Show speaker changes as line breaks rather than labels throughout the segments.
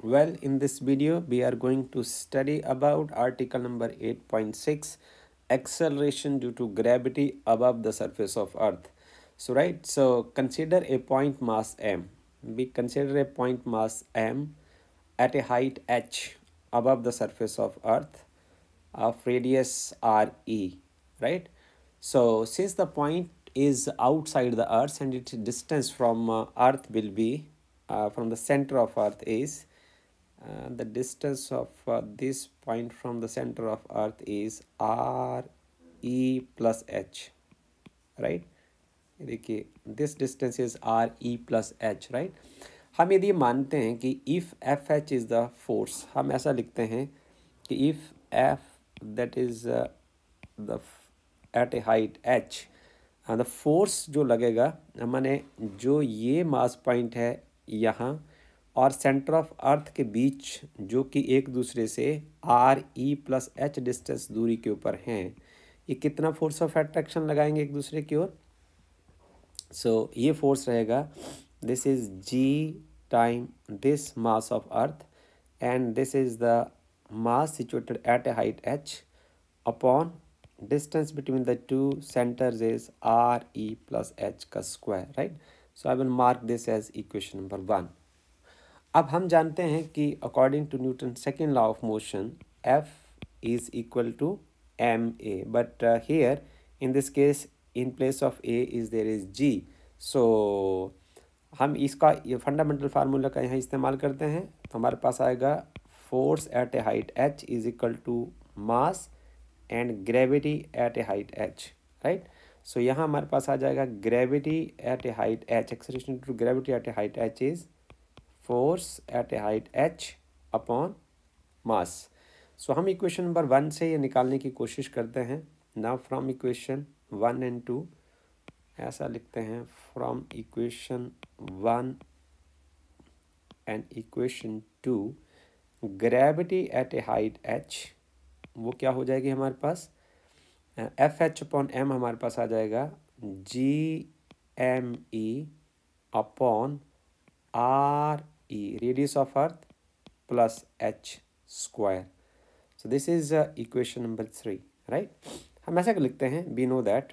Well, in this video, we are going to study about article number 8.6, acceleration due to gravity above the surface of earth. So, right, so consider a point mass m. We consider a point mass m at a height h above the surface of earth of radius re, right? So, since the point is outside the earth and its distance from uh, earth will be uh, from the center of earth is uh, the distance of uh, this point from the center of earth is r e plus h right देखिए this distance is R E plus H right हम यदि मानते हैं कि if F H is the force हम ऐसा लिखते हैं कि if F that is the at a height H the force जो लगेगा मैंने जो ये मास पॉइंट है यहाँ और सेंटर ऑफ अर्थ के बीच जो कि एक दूसरे से R E plus H distance दूरी के ऊपर हैं ये कितना फोर्स ऑफ अट्रैक्शन लगाएंगे एक दूसरे की ओर सो so, ये फोर्स रहेगा this is G time this mass of earth and this is the mass situated at a height H upon distance between the two centres is R E plus H का square right so I will mark this as equation number one अब हम जानते हैं कि according to Newton second law of motion F is equal to M A but here in this case in place of A is there is G so हम इसका ये fundamental formula का यहाँ इस्तेमाल करते हैं तो हमारे पास आएगा force at a height H is equal to mass and gravity at a height H right so यहाँ हमारे पास आ जाएगा gravity at a height H acceleration to gravity at a height H is force at a height H upon mass so हम equation number one से ये निकालने की कोशिश करते हैं ना from equation one and two ऐसा लिखते हैं from equation one and equation two gravity at a height H वो क्या हो जाएगी हमारे पास एफ एच अपॉन एम हमारे पास आ जाएगा G M E upon R e radius of earth plus h square so this is uh, equation number three right हम ऐसा लिखते हैं we know that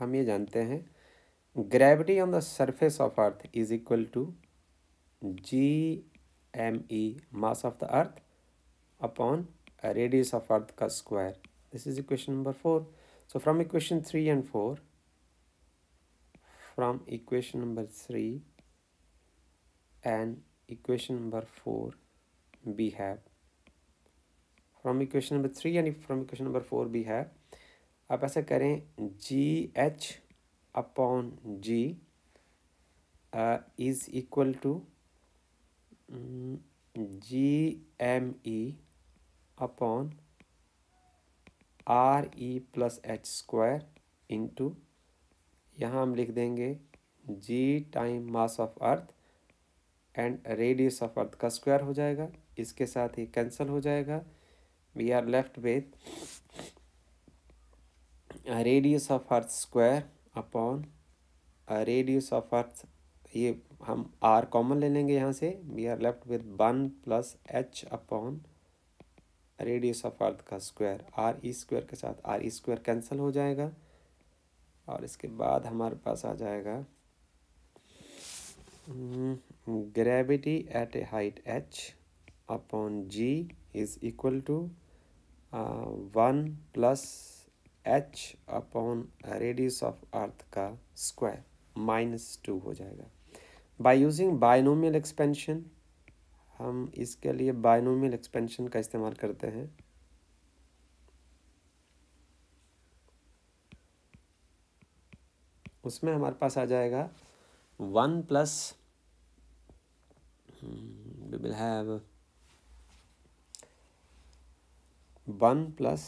हम ये जानते हैं gravity on the surface of earth is equal to G M E mass of the earth upon radius of earth का square this is equation number four so from equation three and four from equation number 3 and equation number 4 we have from equation number 3 and from equation number 4 we have आप ऐसा करें G H upon G is equal to G M E upon R E plus H square into यहाँ हम लिख देंगे G time mass of earth and radius of earth का square हो जाएगा इसके साथ ही कैंसिल हो जाएगा we are left with radius of earth square upon radius of earth ये हम आर कॉमन ले लेंगे यहाँ से we are left with one plus H upon radius of earth का स्क्वायर आर ई स्क्वायर के साथ आर ई स्क्वायर कैंसिल हो जाएगा और इसके बाद हमारे पास आ जाएगा gravity at a height H upon G is equal to one plus H upon radius of earth का स्क्वायर माइनस टू हो जाएगा बाई यूजिंग बायनोमियल एक्सपेंशन हम इसके लिए बायनोमियल एक्सपेंशन का इस्तेमाल करते हैं उसमें हमारे पास आ जाएगा one plus we hmm, will have one plus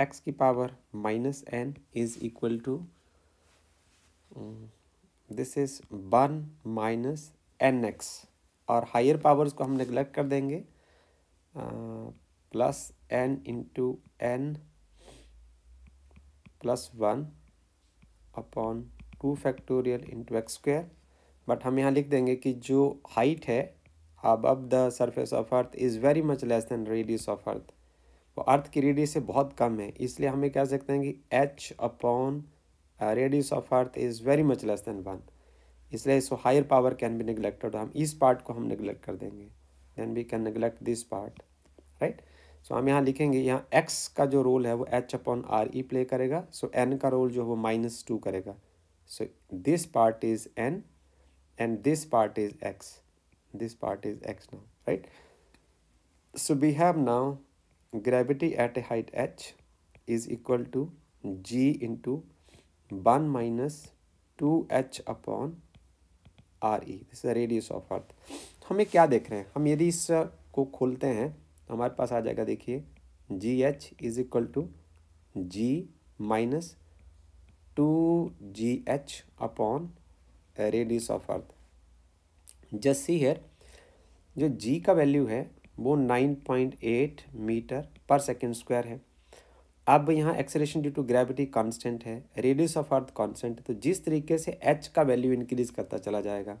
X की power minus N is equal to this hmm, is one minus N X और हायर पावर्स को हम निगलेक्ट कर देंगे plus N into N plus one upon two factorial into X square but हम यहाँ लिख देंगे कि जो हाइट है अब अब the surface of earth is very much less than radius of earth वो अर्थ की रेडियस से बहुत कम है इसलिए हमें कह सकते हैं कि H upon radius of earth is very much less than one इसलिए so higher power can be neglected हम इस पार्ट को हम निगलेक्ट कर देंगे then we can neglect this part right so so, हम यहाँ लिखेंगे यहाँ एक्स का जो रोल है वो H upon R E play करेगा सो so, एन का रोल जो है वो माइनस टू करेगा so this part is N and this part is X this part is X now right we have now gravity at a height H h equal to G g into one minus two H upon R E this radius of earth हमें क्या देख रहे हैं हम यदि इस को खोलते हैं तो हमारे पास आ जाएगा देखिए G H is equal to G minus two G H upon radius of earth just see here जो जी का वैल्यू है वो नाइन पॉइंट एट मीटर पर सेकेंड स्क्वायर है अब यहाँ acceleration due to gravity constant है रेडियस ऑफ अर्थ कांस्टेंट तो जिस तरीके से एच का वैल्यू इंक्रीज करता चला जाएगा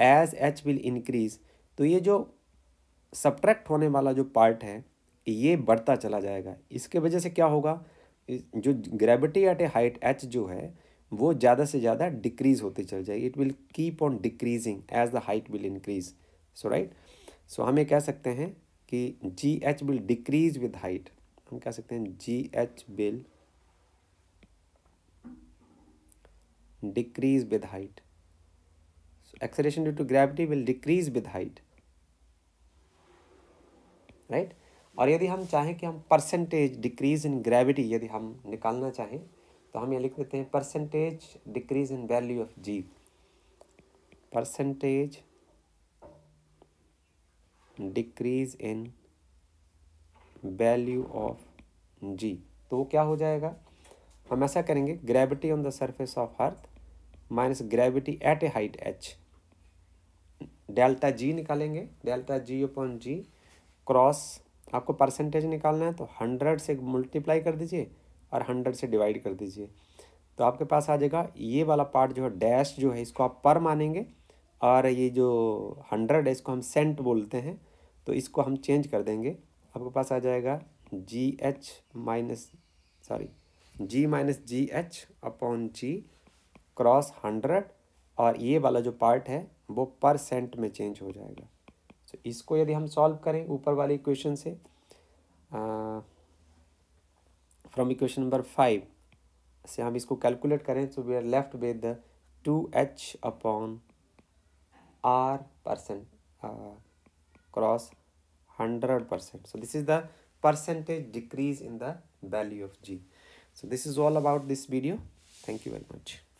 एज एच विल इंक्रीज तो ये जो सब्ट्रैक्ट होने वाला जो पार्ट है ये बढ़ता चला जाएगा इसके वजह से क्या होगा जो gravity at a height H जो है वो ज़्यादा से ज़्यादा डिक्रीज़ होती चल जाएगी it will keep on decreasing as the height will increase so right so हम ये कह सकते हैं कि g h will decrease with height हम कह सकते हैं g h will decrease with height acceleration due to gravity will decrease with height right और यदि हम चाहें कि हम परसेंटेज डिक्रीज इन ग्रेविटी यदि हम निकालना चाहें तो हम ये लिख देते हैं percentage decrease in value of g percentage decrease in value of g तो वो क्या हो जाएगा हम ऐसा करेंगे gravity on the surface of earth minus gravity at a height h delta g निकालेंगे delta g upon g cross आपको परसेंटेज निकालना है तो हंड्रेड से मल्टीप्लाई कर दीजिए और हंड्रेड से डिवाइड कर दीजिए तो आपके पास आ जाएगा ये वाला पार्ट जो है डैश जो है इसको आप पर मानेंगे और ये जो हंड्रेड है इसको हम सेंट बोलते हैं तो इसको हम चेंज कर देंगे आपके पास आ जाएगा g h minus sorry g minus g H upon g cross hundred और ये वाला जो पार्ट है वो पर सेंट में चेंज हो जाएगा तो इसको यदि हम सॉल्व करें ऊपर वाली इक्वेशन से फ्रॉम इक्वेशन नंबर फाइव से हम इसको कैलकुलेट करें तो we are left with two H upon R percent cross hundred percent so this is the percentage decrease in the value of g so this is all about this video thank you very much